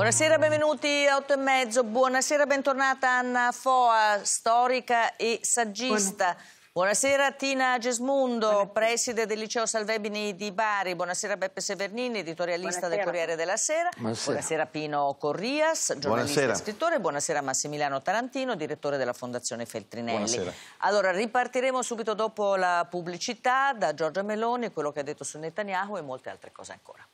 Buonasera, benvenuti a 8 e mezzo. Buonasera, bentornata Anna Foa, storica e saggista. Buonasera Tina Gesmundo, Buonasera. preside del liceo Salvebini di Bari. Buonasera Beppe Severnini, editorialista Buonasera. del Corriere della Sera. Buonasera, Buonasera Pino Corrias, giornalista e scrittore. Buonasera Massimiliano Tarantino, direttore della Fondazione Feltrinelli. Buonasera. Allora, ripartiremo subito dopo la pubblicità da Giorgia Meloni, quello che ha detto su Netanyahu e molte altre cose ancora.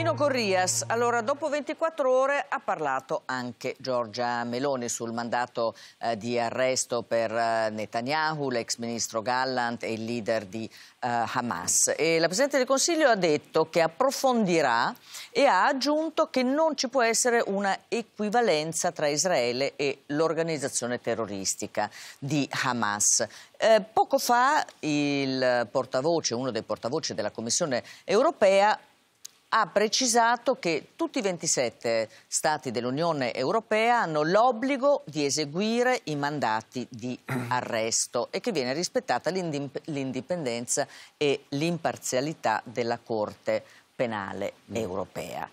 Pino Corrias, allora dopo 24 ore ha parlato anche Giorgia Meloni sul mandato eh, di arresto per eh, Netanyahu, l'ex ministro Gallant e il leader di eh, Hamas. E la Presidente del Consiglio ha detto che approfondirà e ha aggiunto che non ci può essere una equivalenza tra Israele e l'organizzazione terroristica di Hamas. Eh, poco fa il portavoce, uno dei portavoce della Commissione europea ha precisato che tutti i 27 Stati dell'Unione Europea hanno l'obbligo di eseguire i mandati di arresto e che viene rispettata l'indipendenza e l'imparzialità della Corte penale europea.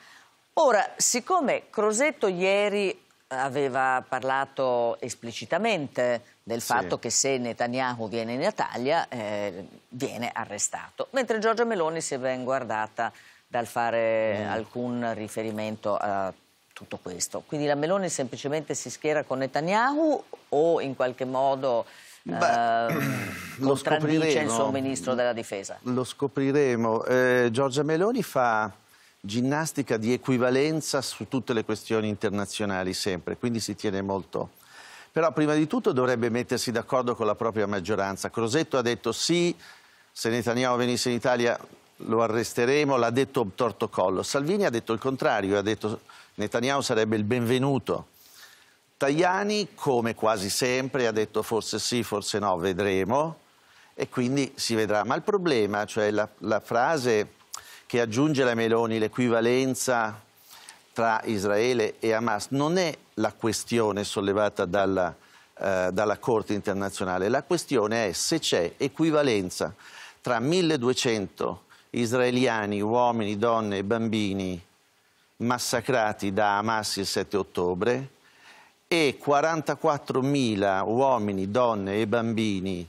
Ora, siccome Crosetto ieri aveva parlato esplicitamente del fatto sì. che se Netanyahu viene in Italia eh, viene arrestato, mentre Giorgia Meloni si è ben guardata dal fare mm. alcun riferimento a tutto questo. Quindi la Meloni semplicemente si schiera con Netanyahu o in qualche modo Beh, eh, contraddice il suo ministro della difesa? Lo scopriremo. Eh, Giorgia Meloni fa ginnastica di equivalenza su tutte le questioni internazionali sempre, quindi si tiene molto. Però prima di tutto dovrebbe mettersi d'accordo con la propria maggioranza. Crosetto ha detto sì, se Netanyahu venisse in Italia lo arresteremo, l'ha detto Torto Collo. Salvini ha detto il contrario, ha detto Netanyahu sarebbe il benvenuto. Tajani, come quasi sempre, ha detto forse sì, forse no, vedremo e quindi si vedrà. Ma il problema, cioè la, la frase che aggiunge la Meloni, l'equivalenza tra Israele e Hamas, non è la questione sollevata dalla, eh, dalla Corte internazionale, la questione è se c'è equivalenza tra 1200 israeliani, uomini, donne e bambini massacrati da Hamas il 7 ottobre e 44.000 uomini, donne e bambini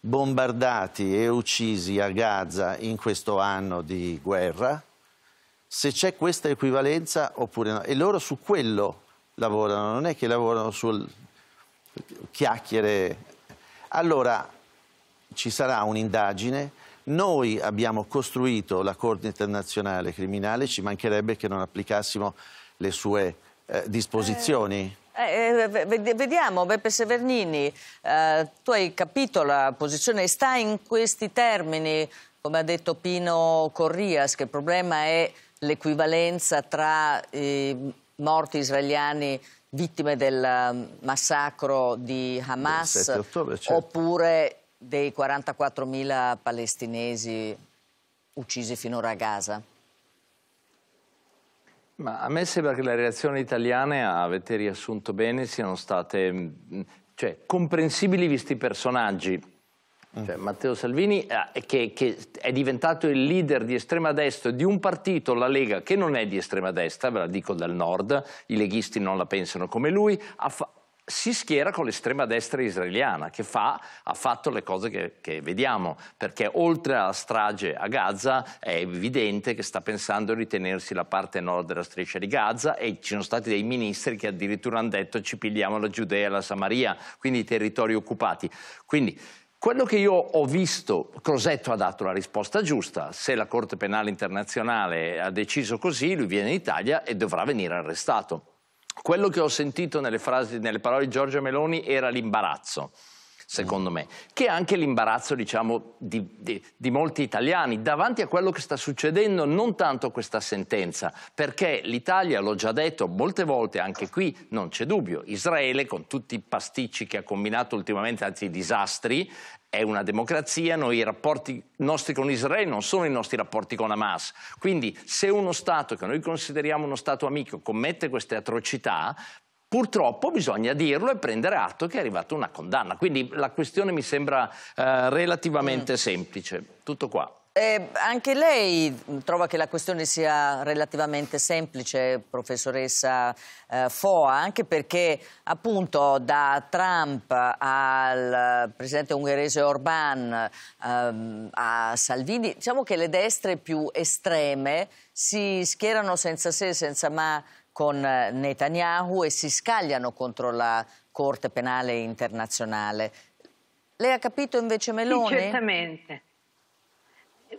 bombardati e uccisi a Gaza in questo anno di guerra, se c'è questa equivalenza oppure no. E loro su quello lavorano, non è che lavorano sul chiacchiere. Allora ci sarà un'indagine noi abbiamo costruito la Corte internazionale criminale, ci mancherebbe che non applicassimo le sue eh, disposizioni. Eh, eh, eh vediamo, Beppe Severnini, eh, tu hai capito la posizione, sta in questi termini, come ha detto Pino Corrias, che il problema è l'equivalenza tra i ehm, morti israeliani vittime del mm, massacro di Hamas ottobre, certo. oppure dei 44.000 palestinesi uccisi finora a Gaza? Ma a me sembra che le reazioni italiane, avete riassunto bene, siano state mm, cioè, comprensibili visti i personaggi. Mm. Cioè, Matteo Salvini, eh, che, che, è diventato il leader di estrema destra di un partito, la Lega, che non è di estrema destra, ve la dico dal nord, i leghisti non la pensano come lui, ha, si schiera con l'estrema destra israeliana che fa, ha fatto le cose che, che, vediamo, perché oltre alla strage a Gaza è evidente che sta pensando di tenersi la parte nord della striscia di Gaza e ci sono stati dei ministri che addirittura hanno detto ci pigliamo la Giudea e la Samaria, quindi i territori occupati. Quindi, quello che io ho visto, Crosetto ha dato la risposta giusta, se la Corte Penale Internazionale ha deciso così, lui viene in Italia e dovrà venire arrestato. Quello che ho sentito nelle, frasi, nelle parole di Giorgia Meloni era l'imbarazzo secondo me, che è anche l'imbarazzo diciamo, di, di, di, molti italiani davanti a quello che sta succedendo, non tanto questa sentenza, perché l'Italia, l'ho già detto molte volte, anche qui non c'è dubbio, Israele con tutti i pasticci che ha combinato ultimamente, anzi i disastri, è una democrazia, noi i rapporti nostri con Israele non sono i nostri rapporti con Hamas. Quindi se uno Stato che noi consideriamo uno Stato amico commette queste atrocità, Purtroppo bisogna dirlo e prendere atto che è arrivata una condanna, quindi la questione mi sembra eh, relativamente mm. semplice. Tutto qua. Eh, anche lei trova che la questione sia relativamente semplice, professoressa eh, Foa, anche perché appunto da Trump al presidente ungherese Orban ehm, a Salvini, diciamo che le destre più estreme si schierano senza se, senza ma con eh, Netanyahu e si scagliano contro la Corte Penale Internazionale. Lei ha capito invece Meloni? Sì, certamente.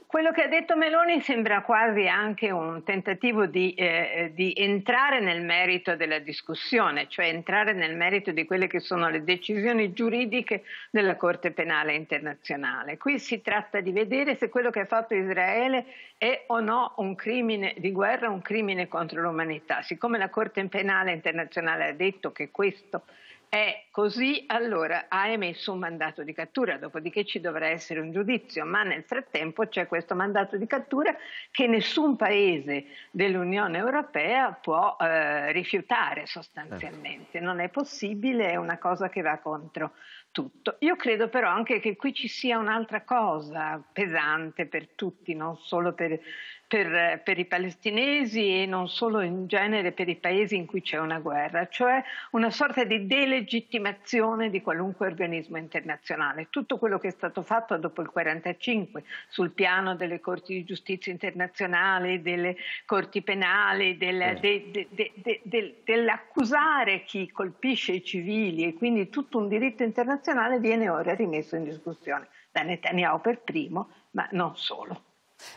Quello che ha detto Meloni sembra quasi anche un tentativo di, eh, eh, di, entrare nel merito della discussione, cioè entrare nel merito di quelle che sono le decisioni giuridiche della Corte Penale Internazionale. Qui si tratta di vedere se quello che ha fatto Israele è o no un crimine di guerra, un crimine contro l'umanità. Siccome la Corte Penale Internazionale ha detto che questo è così, allora ha emesso un mandato di cattura, dopodiché ci dovrà essere un giudizio, ma nel frattempo c'è questo mandato di cattura che nessun paese dell'Unione Europea può eh, rifiutare sostanzialmente, non è possibile, è una cosa che va contro tutto. Io credo però anche che qui ci sia un'altra cosa pesante per tutti, non solo per per, per, i palestinesi e non solo in genere per i paesi in cui c'è una guerra, cioè una sorta di delegittimazione di qualunque organismo internazionale. Tutto quello che è stato fatto dopo il 1945 sul piano delle corti di giustizia internazionale, delle corti penali, del, de, de, de, dell'accusare chi colpisce i civili e quindi tutto un diritto internazionale viene ora rimesso in discussione da Netanyahu per primo, ma non solo.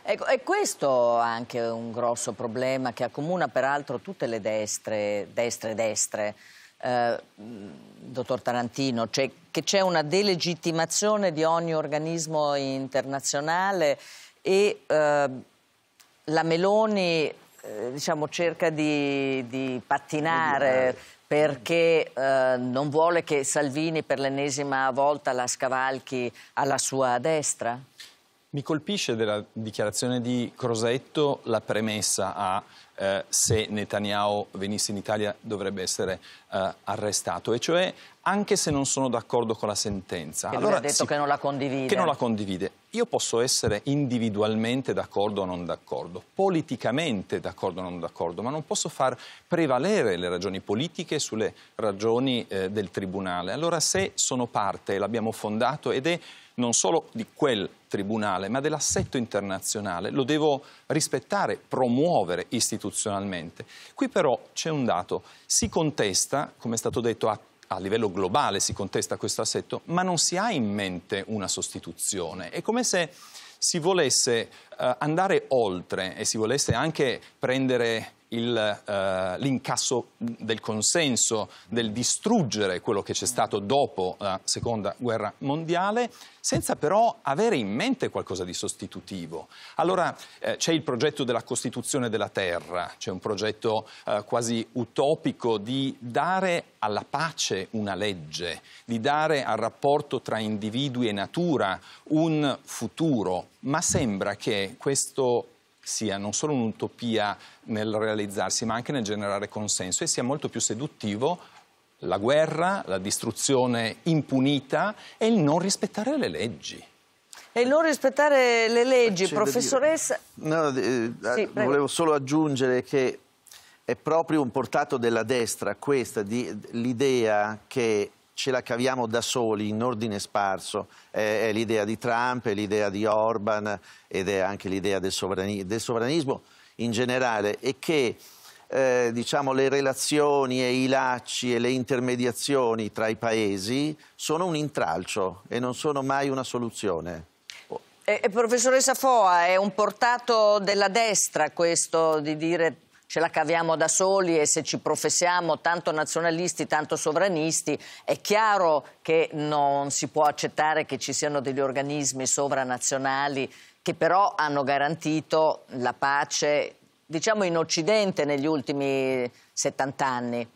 Ecco, e questo anche un grosso problema che accomuna peraltro tutte le destre, destre, destre. Eh, mm, dottor Tarantino, cioè che c'è una delegittimazione di ogni organismo internazionale e eh, la Meloni eh, diciamo, cerca di, di pattinare perché eh, non vuole che Salvini per l'ennesima volta la scavalchi alla sua destra? Mi colpisce della dichiarazione di Crosetto la premessa a eh, se Netanyahu venisse in Italia dovrebbe essere eh, arrestato, e cioè anche se non sono d'accordo con la sentenza. Che allora, ha detto si, che non la condivide. Che non la condivide. Io posso essere individualmente d'accordo o non d'accordo, politicamente d'accordo o non d'accordo, ma non posso far prevalere le ragioni politiche sulle ragioni eh, del Tribunale. Allora se sono parte, l'abbiamo fondato ed è non solo di quel tribunale, ma dell'assetto internazionale. Lo devo rispettare, promuovere istituzionalmente. Qui però c'è un dato, si contesta, come è stato detto, a a livello globale si contesta questo assetto, ma non si ha in mente una sostituzione. È come se si volesse eh, andare oltre e si volesse anche prendere eh, l'incasso eh, del consenso, del distruggere quello che c'è stato dopo la Seconda Guerra Mondiale, senza però avere in mente qualcosa di sostitutivo. Allora eh, c'è il progetto della Costituzione della Terra, c'è un progetto eh, quasi utopico di dare alla pace una legge, di dare al rapporto tra individui e natura un futuro, ma sembra che questo sia non solo un'utopia nel realizzarsi, ma anche nel generare consenso e sia molto più seduttivo la guerra, la distruzione impunita e il non rispettare le leggi. E non rispettare le leggi, Accede professoressa... No, eh, sì, eh, volevo solo aggiungere che è proprio un portato della destra questa, l'idea che ce la caviamo da soli in ordine sparso, è, è l'idea di Trump, è l'idea di Orban ed è anche l'idea del, sovrani, del, sovranismo in generale e che eh, diciamo, le relazioni e i lacci e le intermediazioni tra i paesi sono un intralcio e non sono mai una soluzione. E, professoressa Foa, è un portato della destra questo di dire ce la caviamo da soli e se ci professiamo tanto nazionalisti, tanto sovranisti, è chiaro che non si può accettare che ci siano degli organismi sovranazionali che però hanno garantito la pace, diciamo, in Occidente negli ultimi 70 anni.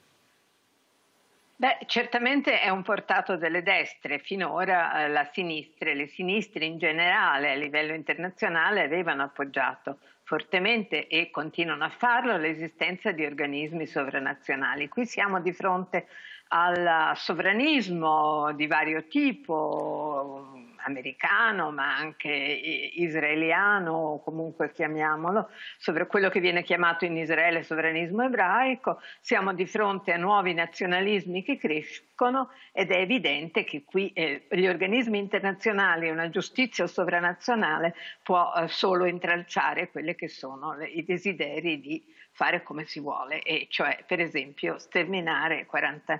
Beh, certamente è un portato delle destre. Finora eh, la sinistra e le sinistre in generale a livello internazionale avevano appoggiato fortemente e continuano a farlo l'esistenza di organismi sovranazionali. Qui siamo di fronte al sovranismo di vario tipo, americano ma anche israeliano, comunque chiamiamolo, sovra quello che viene chiamato in Israele sovranismo ebraico, siamo di fronte a nuovi nazionalismi che crescono ed è evidente che qui eh, gli organismi internazionali e una giustizia sovranazionale può eh, solo intralciare quelli che sono le, i desideri di fare come si vuole, e cioè per esempio sterminare 40.000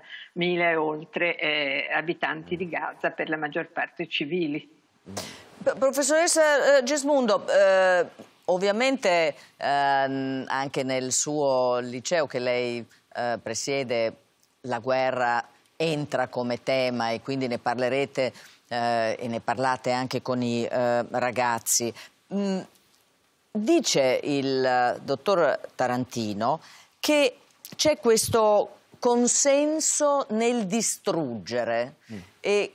e oltre eh, abitanti di mm. Gaza per la maggior parte civili Professoressa eh, Gesmundo, eh, ovviamente ehm, anche nel suo liceo che lei eh, presiede la guerra entra come tema e quindi ne parlerete eh, e ne parlate anche con i eh, ragazzi. Mm, dice il eh, dottor Tarantino che c'è questo consenso nel distruggere mm. e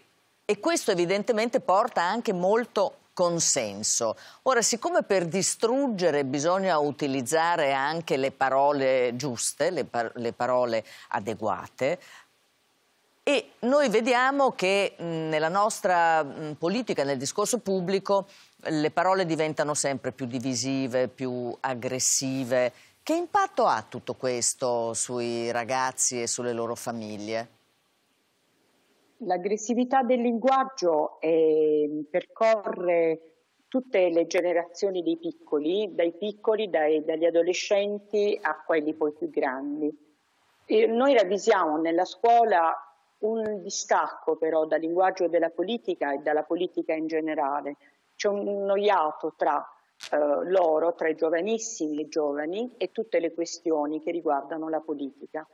e questo evidentemente porta anche molto consenso. Ora, siccome per distruggere bisogna utilizzare anche le parole giuste, le, par le parole adeguate, e noi vediamo che mh, nella nostra mh, politica, nel discorso pubblico, le parole diventano sempre più divisive, più aggressive. Che impatto ha tutto questo sui ragazzi e sulle loro famiglie? L'aggressività del linguaggio eh, percorre tutte le generazioni dei piccoli, dai piccoli, dai, dagli adolescenti a quelli poi più grandi. E noi ravvisiamo nella scuola un distacco però dal linguaggio della politica e dalla politica in generale. C'è un noiato tra eh, loro, tra i giovanissimi e i giovani e tutte le questioni che riguardano la politica.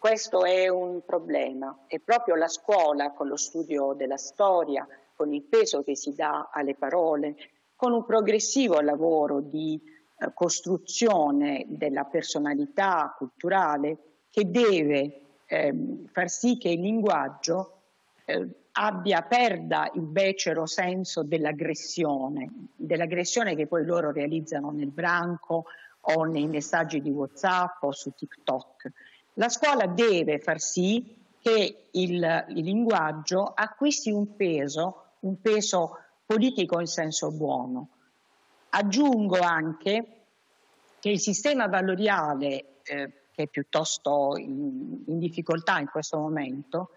Questo è un problema e proprio la scuola, con lo studio della storia, con il peso che si dà alle parole, con un progressivo lavoro di eh, costruzione della personalità culturale che deve eh, far sì che il linguaggio eh, abbia, perda il becero senso dell'aggressione, dell'aggressione che poi loro realizzano nel branco o nei messaggi di WhatsApp o su TikTok la scuola deve far sì che il, il linguaggio acquisti un peso, un peso politico in senso buono. Aggiungo anche che il sistema valoriale, eh, che è piuttosto in, in difficoltà in questo momento,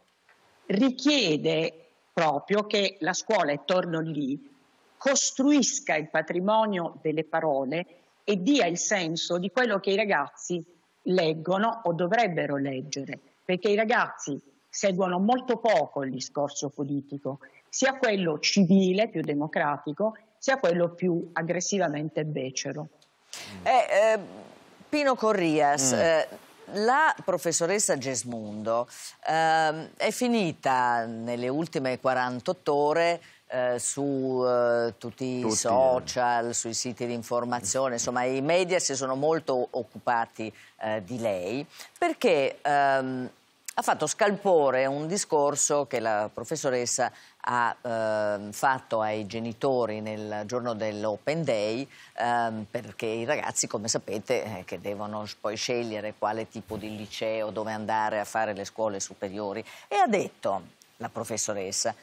richiede proprio che la scuola, e torno lì, costruisca il patrimonio delle parole e dia il senso di quello che i ragazzi leggono o dovrebbero leggere, perché i ragazzi seguono molto poco il discorso politico, sia quello civile, più democratico, sia quello più aggressivamente becero. Eh, eh, Pino Corrias, mm. eh, la professoressa Gesmundo ehm, è finita nelle ultime 48 ore eh, su eh, tutti, tutti, i social, eh. sui siti di informazione, insomma i media si sono molto occupati eh, di lei perché ehm, ha fatto scalpore un discorso che la professoressa ha ehm, fatto ai genitori nel giorno dell'Open Day ehm, perché i ragazzi come sapete eh, che devono poi scegliere quale tipo di liceo, dove andare a fare le scuole superiori e ha detto la professoressa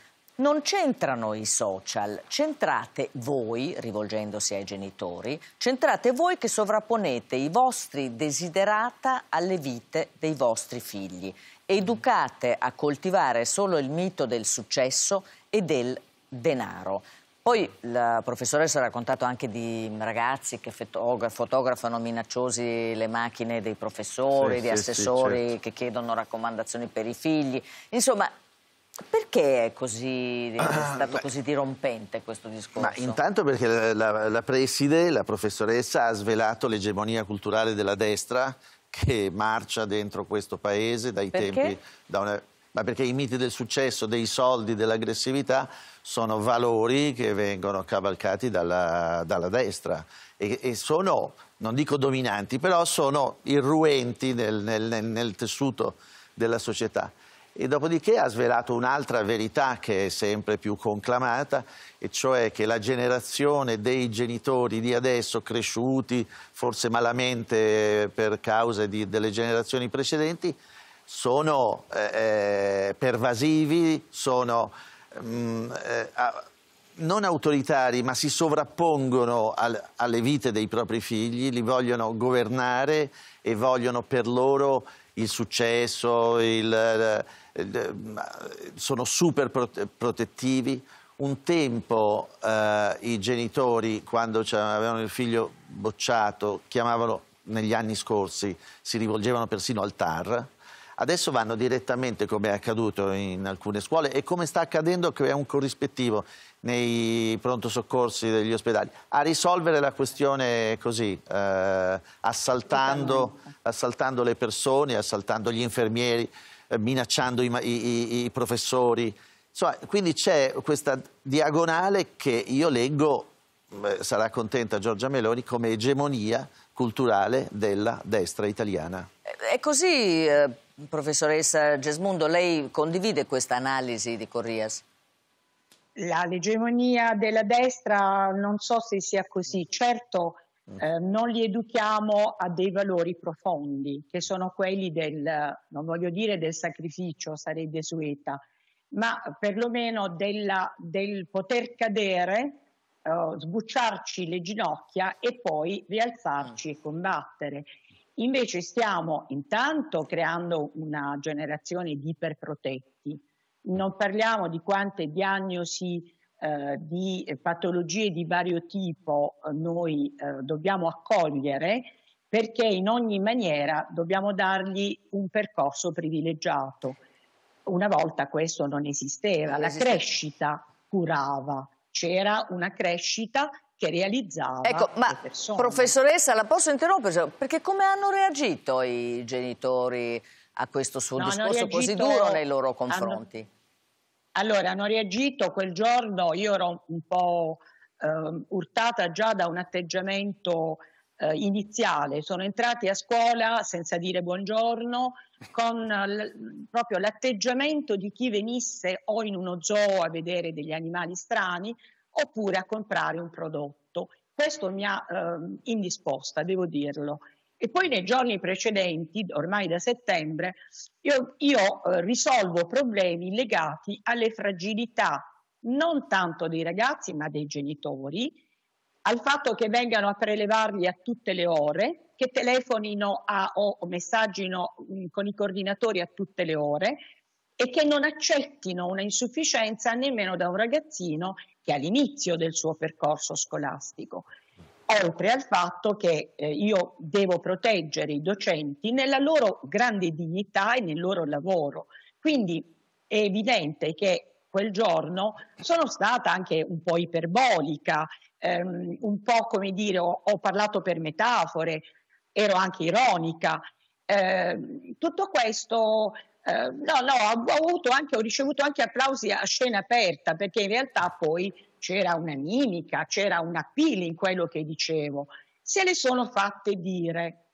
non c'entrano i social, c'entrate voi, rivolgendosi ai genitori, c'entrate voi che sovrapponete i vostri desiderata alle vite dei vostri figli, educate a coltivare solo il mito del successo e del denaro. Poi la professoressa ha raccontato anche di ragazzi che fotografano minacciosi le macchine dei professori, sì, di sì, assessori sì, certo. che chiedono raccomandazioni per i figli. Insomma, perché è, così, è ah, stato ah, così dirompente questo discorso? Ma intanto perché la, la, la preside, la professoressa, ha svelato l'egemonia culturale della destra che marcia dentro questo paese dai perché? tempi... Da una, ma perché i miti del successo, dei soldi, dell'aggressività sono valori che vengono cavalcati dalla, dalla destra e, e, sono, non dico dominanti, però sono irruenti nel, nel, nel tessuto della società e dopodiché ha svelato un'altra verità che è sempre più conclamata, e cioè che la generazione dei genitori di adesso, cresciuti forse malamente eh, per cause di, delle generazioni precedenti, sono eh, eh pervasivi, sono mh, mm, eh, non autoritari, ma si sovrappongono al, alle vite dei propri figli, li vogliono governare e vogliono per loro il successo, il eh, eh, sono super protettivi. Un tempo eh, i genitori, quando avevano il figlio bocciato, chiamavano negli anni scorsi, si rivolgevano persino al TAR. Adesso vanno direttamente, come è accaduto in alcune scuole e come sta accadendo che è un corrispettivo nei pronto soccorsi degli ospedali, a risolvere la questione così, eh, assaltando, assaltando le persone, assaltando gli infermieri. Eh, minacciando i, i, i professori. Insomma, quindi c'è questa diagonale che io leggo, sarà contenta Giorgia Meloni, come egemonia culturale della destra italiana. È così, eh, professoressa Gesmundo, lei condivide questa analisi di Corrias? La legemonia della destra non so se sia così, certo eh, non li educhiamo a dei valori profondi, che sono quelli del, non voglio dire del sacrificio, sarei desueta, ma perlomeno della, del poter cadere, eh, sbucciarci le ginocchia e poi rialzarci e combattere. Invece stiamo intanto creando una generazione di iperprotetti, non parliamo di quante diagnosi eh, di patologie di vario tipo eh, noi eh, dobbiamo accogliere perché in ogni maniera dobbiamo dargli un percorso privilegiato. Una volta questo non esisteva, la crescita curava, c'era una crescita che realizzava. Ecco, ma professoressa, la posso interrompere? Cioè, perché come hanno reagito i genitori a questo suo no, discorso così duro nei loro confronti? Hanno allora, hanno reagito quel giorno, io ero un po' eh, urtata già da un atteggiamento eh, iniziale, sono entrati a scuola senza dire buongiorno, con l- proprio l'atteggiamento di chi venisse o in uno zoo a vedere degli animali strani oppure a comprare un prodotto. Questo mi ha eh, indisposta, devo dirlo. E poi nei giorni precedenti, ormai da settembre, io, io eh, risolvo problemi legati alle fragilità non tanto dei ragazzi ma dei genitori, al fatto che vengano a prelevarli a tutte le ore, che telefonino a, o messaggino mm, con i coordinatori a tutte le ore e che non accettino una insufficienza nemmeno da un ragazzino che è all'inizio del suo percorso scolastico oltre al fatto che eh, io devo proteggere i docenti nella loro grande dignità e nel loro lavoro. Quindi è evidente che quel giorno sono stata anche un po' iperbolica, ehm, un po' come dire ho, ho, parlato per metafore, ero anche ironica. Eh, tutto questo eh, no, no, ho, ho, anche, ho ricevuto anche applausi a scena aperta perché in realtà poi c'era una mimica, c'era un appeal in quello che dicevo, se le sono fatte dire.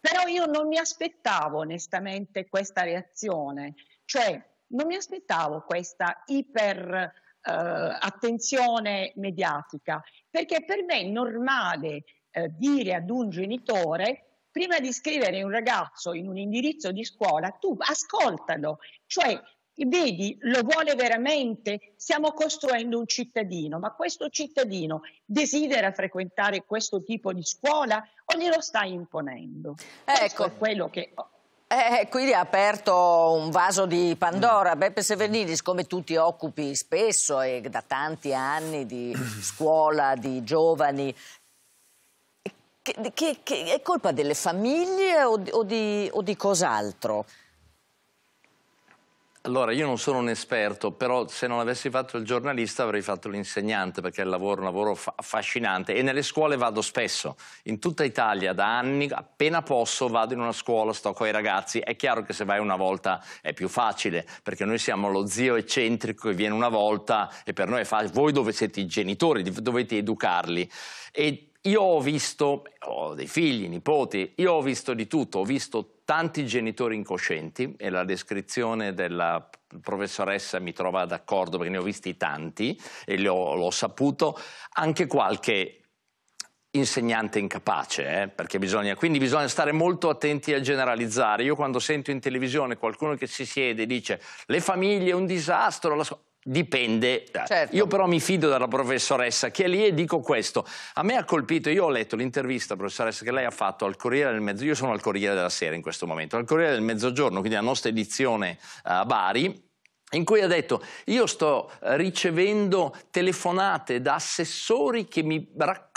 Però io non mi aspettavo onestamente questa reazione, cioè non mi aspettavo questa iper eh, attenzione mediatica, perché per me è normale eh, dire ad un genitore prima di scrivere un ragazzo in un indirizzo di scuola, tu ascoltalo, cioè vedi, lo vuole veramente, stiamo costruendo un cittadino, ma questo cittadino desidera frequentare questo tipo di scuola o glielo stai imponendo? Ecco. Questo è quello che... Eh, quindi ha aperto un vaso di Pandora. Mm. Beppe Severnidis, come tu ti occupi spesso e da tanti anni di scuola, di giovani, che, che, che è colpa delle famiglie o di, o di, o di cos'altro? Allora, io non sono un esperto, però se non avessi fatto il giornalista avrei fatto l'insegnante, perché è un lavoro, lavoro affascinante. E nelle scuole vado spesso, in tutta Italia, da anni, appena posso vado in una scuola, sto con i ragazzi. È chiaro che se vai una volta è più facile, perché noi siamo lo zio eccentrico che viene una volta e per noi è facile. Voi dove siete i genitori, dovete educarli. E io ho visto, ho dei figli, nipoti, io ho visto di tutto, ho visto tutto tanti genitori incoscienti e la descrizione della professoressa mi trova d'accordo perché ne ho visti tanti e l'ho, l'ho saputo, anche qualche insegnante incapace, eh? perché bisogna, quindi bisogna stare molto attenti a generalizzare. Io quando sento in televisione qualcuno che si siede e dice le famiglie è un disastro, la scuola Dipende. Certo. Io però mi fido dalla professoressa che è lì e dico questo. A me ha colpito, io ho letto l'intervista, professoressa, che lei ha fatto al Corriere del Mezzogiorno, io sono al Corriere della Sera in questo momento, al Corriere del Mezzogiorno, quindi la nostra edizione eh, a Bari, in cui ha detto io sto eh, ricevendo telefonate da assessori che mi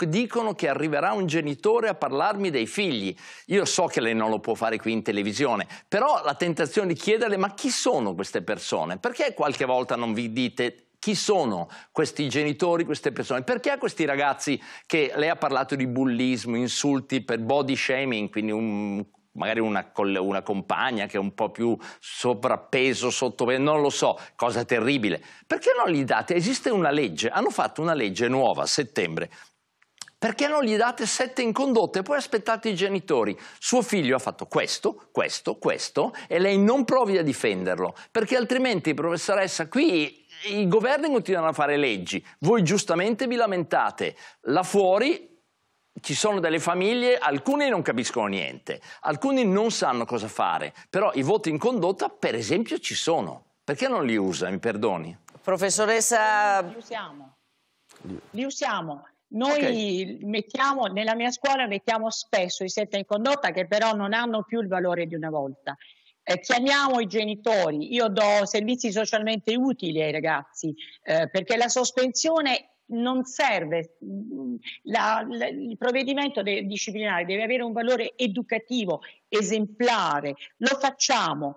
dicono che arriverà un genitore a parlarmi dei figli. Io so che lei non lo può fare qui in televisione, però la tentazione di chiederle ma chi sono queste persone? Perché qualche volta non vi dite chi sono questi genitori, queste persone, perché a questi ragazzi che lei ha parlato di bullismo, insulti per body shaming, quindi un magari una, una, compagna che è un po' più sovrappeso, sotto, non lo so, cosa terribile. Perché non gli date? Esiste una legge, hanno fatto una legge nuova a settembre. Perché non gli date sette in condotta e poi aspettate i genitori? Suo figlio ha fatto questo, questo, questo e lei non provi a difenderlo, perché altrimenti, professoressa, qui i governi continuano a fare leggi, voi giustamente vi lamentate, là fuori ci sono delle famiglie, alcuni non capiscono niente, alcuni non sanno cosa fare, però i voti in condotta, per esempio, ci sono. Perché non li usa, mi perdoni? Professoressa... Li usiamo. Li usiamo. Noi okay. mettiamo, nella mia scuola mettiamo spesso i sette in condotta che però non hanno più il valore di una volta. Eh, chiamiamo i genitori, io do servizi socialmente utili ai ragazzi eh, perché la sospensione non serve, la, la, il provvedimento de, disciplinare deve avere un valore educativo, esemplare, lo facciamo.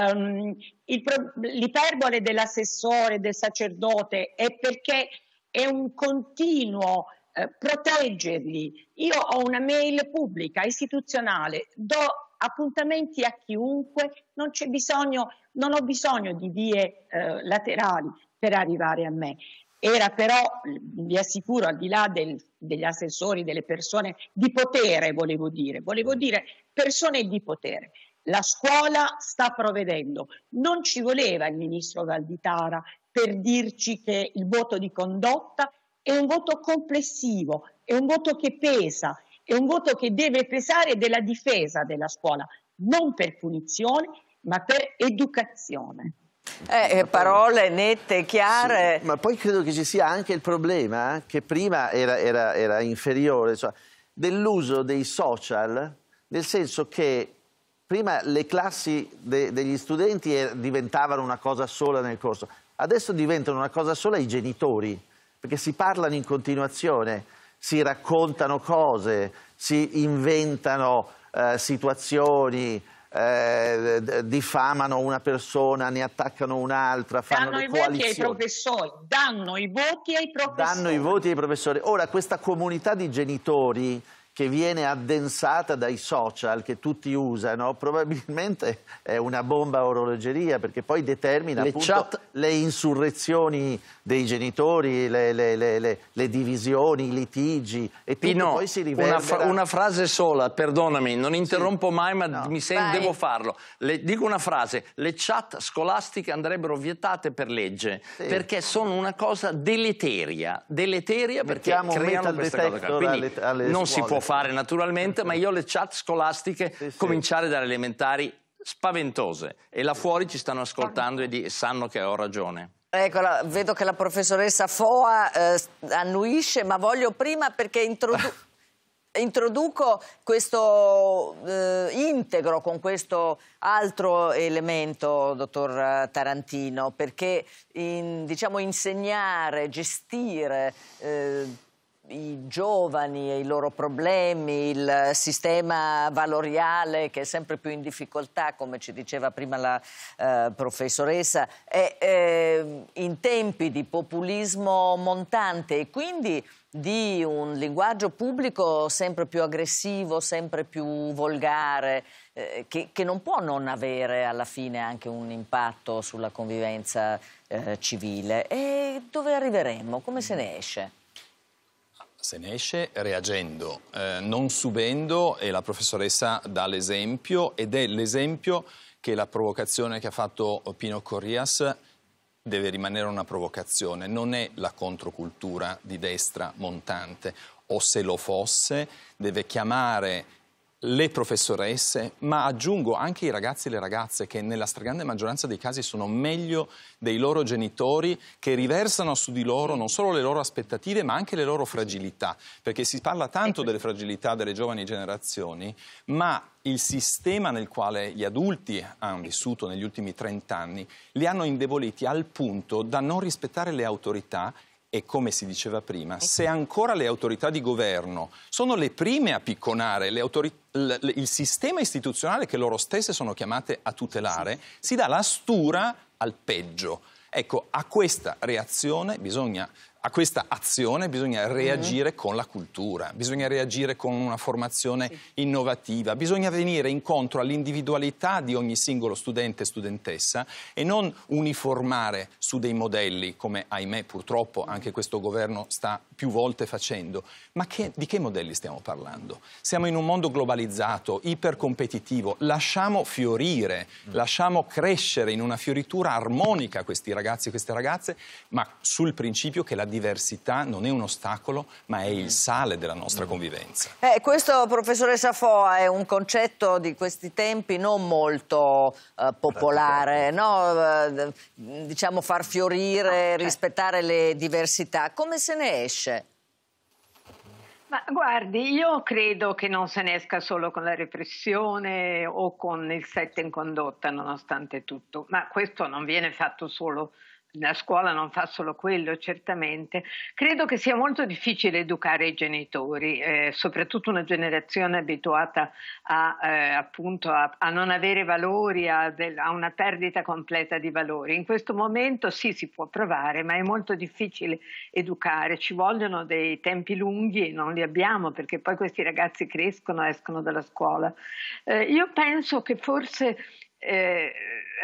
Um, pro, l'iperbole dell'assessore, del sacerdote è perché è un continuo eh, proteggerli. Io ho una mail pubblica, istituzionale, do appuntamenti a chiunque, non, c'è bisogno, non ho bisogno di vie eh, laterali per arrivare a me era però, vi assicuro, al di là del, degli assessori, delle persone di potere, volevo dire, volevo dire persone di potere. La scuola sta provvedendo. Non ci voleva il ministro Valditara per dirci che il voto di condotta è un voto complessivo, è un voto che pesa, è un voto che deve pesare della difesa della scuola, non per punizione, ma per educazione. Eh, eh, parole nette, chiare. Sì, ma poi credo che ci sia anche il problema, eh, che prima era, era, era inferiore, cioè, dell'uso dei social, nel senso che prima le classi de, degli studenti diventavano una cosa sola nel corso, adesso diventano una cosa sola i genitori, perché si parlano in continuazione, si raccontano cose, si inventano eh, situazioni, eh, diffamano una persona, ne attaccano un'altra, fanno danno le coalizioni. Danno i voti ai professori, danno i voti ai professori. Danno i voti ai professori. Ora questa comunità di genitori che viene addensata dai social che tutti usano, probabilmente è una bomba a orologeria perché poi determina le, chat... le insurrezioni dei genitori, le, le, le, divisioni, i litigi e tutto poi si rivela. Una, fra una frase sola, perdonami, non interrompo sì. mai ma no. mi sento, devo farlo. dico una frase, le chat scolastiche andrebbero vietate per legge sì. perché sono una cosa deleteria, deleteria perché Mettiamo creano queste cose. Quindi alle, alle non scuole. si può fare naturalmente, certo. ma io le chat scolastiche, sì, sì. cominciare dalle elementari, spaventose. E là fuori ci stanno ascoltando e, di, e sanno che ho ragione. Ecco, vedo che la professoressa Foa eh, annuisce, ma voglio prima perché introdu introduco questo eh, integro con questo altro elemento, dottor Tarantino, perché in, diciamo, insegnare, gestire... Eh, i giovani e i loro problemi, il sistema valoriale che è sempre più in difficoltà, come ci diceva prima la eh, professoressa, è, è ehm, in tempi di populismo montante e quindi di un linguaggio pubblico sempre più aggressivo, sempre più volgare, eh, che, che, non può non avere alla fine anche un impatto sulla convivenza eh, civile. E dove arriveremo? Come se ne esce? se ne esce reagendo, eh, non subendo e la professoressa dà l'esempio ed è l'esempio che la provocazione che ha fatto Pino Corrias deve rimanere una provocazione, non è la controcultura di destra montante o se lo fosse deve chiamare le professoresse, ma aggiungo anche i ragazzi e le ragazze che nella stragrande maggioranza dei casi sono meglio dei loro genitori che riversano su di loro non solo le loro aspettative ma anche le loro fragilità, perché si parla tanto delle fragilità delle giovani generazioni, ma il sistema nel quale gli adulti hanno vissuto negli ultimi 30 anni li hanno indeboliti al punto da non rispettare le autorità e come si diceva prima, eh se ancora le autorità di governo sono le prime a picconare il sistema istituzionale che loro stesse sono chiamate a tutelare, si dà la stura al peggio. Ecco, a questa reazione bisogna a questa azione bisogna mhm. reagire mm. con la cultura, bisogna reagire con una formazione sì. innovativa, bisogna venire incontro all'individualità di ogni singolo studente e studentessa e non uniformare su dei modelli come ahimè purtroppo anche questo governo sta più volte facendo, ma che, di che modelli stiamo parlando? Siamo in un mondo globalizzato, ipercompetitivo, lasciamo fiorire, lasciamo crescere in una fioritura armonica questi ragazzi e queste ragazze, ma sul principio che la diversità non è un ostacolo, ma è il sale della nostra convivenza. Eh, questo, professore Safoa, è un concetto di questi tempi non molto eh, popolare, no? Eh, diciamo far fiorire, ah, rispettare le diversità. Come se ne esce? Ma guardi, io credo che non se ne esca solo con la repressione o con il set in condotta, nonostante tutto, ma questo non viene fatto solo la scuola non fa solo quello, certamente. Credo che sia molto difficile educare i genitori, eh, soprattutto una generazione abituata a, eh, appunto a, a, non avere valori, a, del, a, una perdita completa di valori. In questo momento sì, si può provare, ma è molto difficile educare. Ci vogliono dei tempi lunghi e non li abbiamo perché poi questi ragazzi crescono, escono dalla scuola. Eh, io penso che forse. Eh,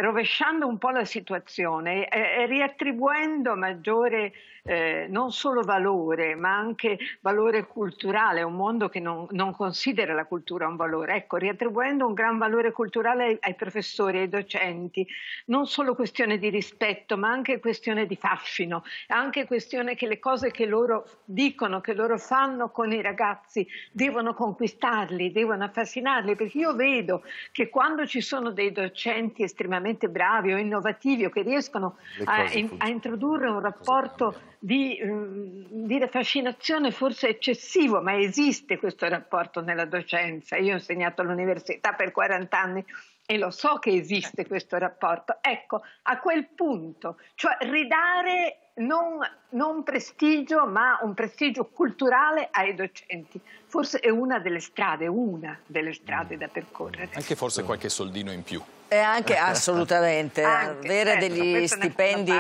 rovesciando un po' la situazione e, e riattribuendo maggiore eh, non solo valore ma anche valore culturale, un mondo che non, non, considera la cultura un valore, ecco, riattribuendo un gran valore culturale ai, ai professori, ai docenti, non solo questione di rispetto ma anche questione di fascino, anche questione che le cose che loro dicono, che loro fanno con i ragazzi devono conquistarli, devono affascinarli, perché io vedo che quando ci sono dei docenti estremamente particolarmente bravi o innovativi o che riescono a, a, introdurre un rapporto di, mm, di fascinazione forse eccessivo, ma esiste questo rapporto nella docenza. Io ho insegnato all'università per 40 anni e lo so che esiste questo rapporto. Ecco, a quel punto, cioè ridare non, non, prestigio, ma un prestigio culturale ai docenti. Forse è una delle strade, una delle strade da percorrere. Anche forse qualche soldino in più. E eh, anche assolutamente, anche, avere certo, degli, stipendi,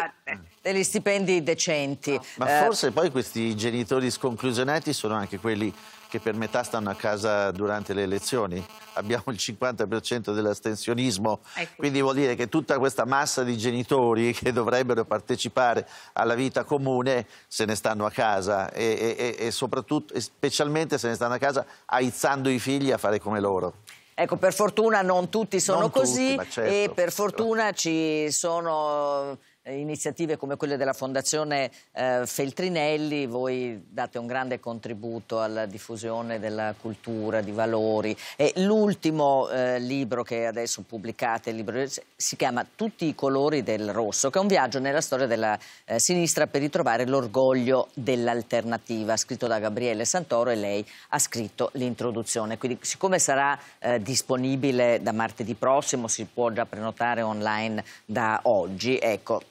degli stipendi decenti. Ma eh, forse poi questi genitori sconclusionati sono anche quelli che per metà stanno a casa durante le elezioni. Abbiamo il 50% dell'astensionismo, eh quindi vuol dire che tutta questa massa di genitori che dovrebbero partecipare alla vita comune se ne stanno a casa e, e, e soprattutto, specialmente se ne stanno a casa aizzando i figli a fare come loro. Ecco, per fortuna non tutti sono non così tutti, certo. e per fortuna ci sono eh, iniziative come quelle della Fondazione eh, Feltrinelli, voi date un grande contributo alla diffusione della cultura, di valori. l'ultimo eh, libro che adesso pubblicate libro, si chiama Tutti i colori del rosso, che è un viaggio nella storia della eh, sinistra per ritrovare l'orgoglio dell'alternativa, scritto da Gabriele Santoro e lei ha scritto l'introduzione. Quindi siccome sarà eh, disponibile da martedì prossimo, si può già prenotare online da oggi, ecco,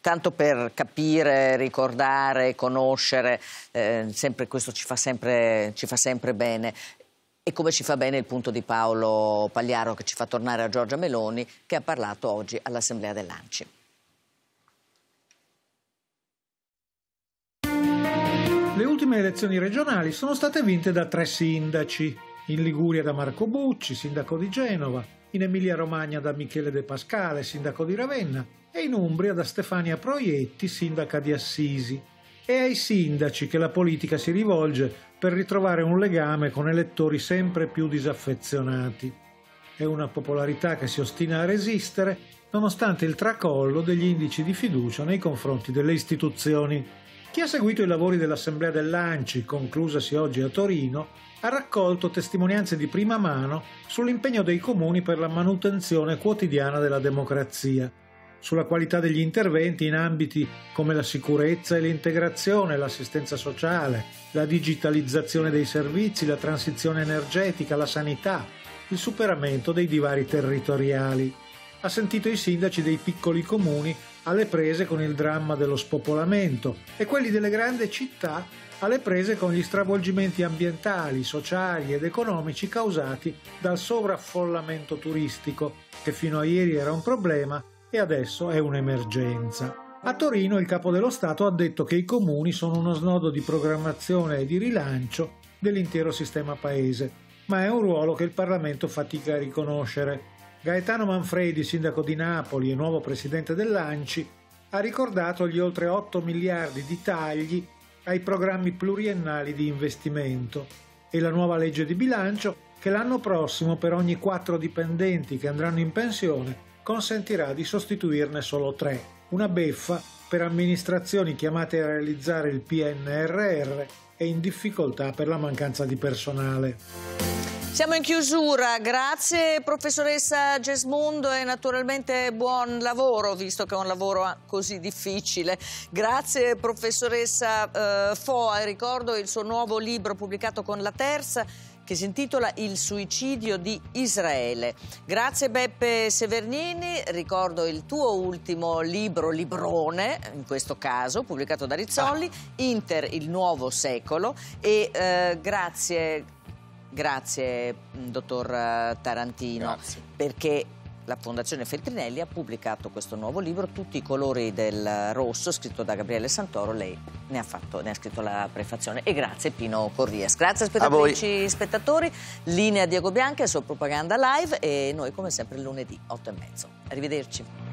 tanto per capire, ricordare, conoscere, eh, sempre, questo ci fa sempre, ci fa sempre bene. E come ci fa bene il punto di Paolo Pagliaro che ci fa tornare a Giorgia Meloni che ha parlato oggi all'Assemblea dell'Anci. Le ultime elezioni regionali sono state vinte da tre sindaci. In Liguria da Marco Bucci, sindaco di Genova, in Emilia Romagna da Michele De Pascale, sindaco di Ravenna, e in Umbria da Stefania Proietti, sindaca di Assisi, È ai sindaci che la politica si rivolge per ritrovare un legame con elettori sempre più disaffezionati. È una popolarità che si ostina a resistere nonostante il tracollo degli indici di fiducia nei confronti delle istituzioni. Chi ha seguito i lavori dell'Assemblea dell'Anci, conclusasi oggi a Torino, ha raccolto testimonianze di prima mano sull'impegno dei comuni per la manutenzione quotidiana della democrazia sulla qualità degli interventi in ambiti come la sicurezza e l'integrazione, l'assistenza sociale, la digitalizzazione dei servizi, la transizione energetica, la sanità, il superamento dei divari territoriali. Ha sentito i sindaci dei piccoli comuni alle prese con il dramma dello spopolamento e quelli delle grandi città alle prese con gli stravolgimenti ambientali, sociali ed economici causati dal sovraffollamento turistico, che fino a ieri era un problema, e adesso è un'emergenza. A Torino il capo dello Stato ha detto che i comuni sono uno snodo di programmazione e di rilancio dell'intero sistema paese, ma è un ruolo che il Parlamento fatica a riconoscere. Gaetano Manfredi, sindaco di Napoli e nuovo presidente dell'ANCI, ha ricordato gli oltre 8 miliardi di tagli ai programmi pluriennali di investimento e la nuova legge di bilancio che l'anno prossimo per ogni 4 dipendenti che andranno in pensione consentirà di sostituirne solo tre, una beffa per amministrazioni chiamate a realizzare il PNRR e in difficoltà per la mancanza di personale. Siamo in chiusura, grazie professoressa Gesmondo e naturalmente buon lavoro, visto che è un lavoro ah, così difficile. Grazie professoressa eh, Foa, ricordo il suo nuovo libro pubblicato con la terza, che si intitola Il suicidio di Israele. Grazie Beppe Severnini, ricordo il tuo ultimo libro, Librone, in questo caso, pubblicato da Rizzoli, Inter il nuovo secolo e eh, grazie, grazie dottor eh, Tarantino, grazie. perché la Fondazione Feltrinelli ha pubblicato questo nuovo libro, Tutti i colori del rosso, scritto da Gabriele Santoro, lei ne ha, fatto, ne ha scritto la prefazione e grazie Pino Corrias. Grazie spettatrici spettatori, linea Diego Bianca e sua propaganda live e noi come sempre lunedì 8 e mezzo. Arrivederci.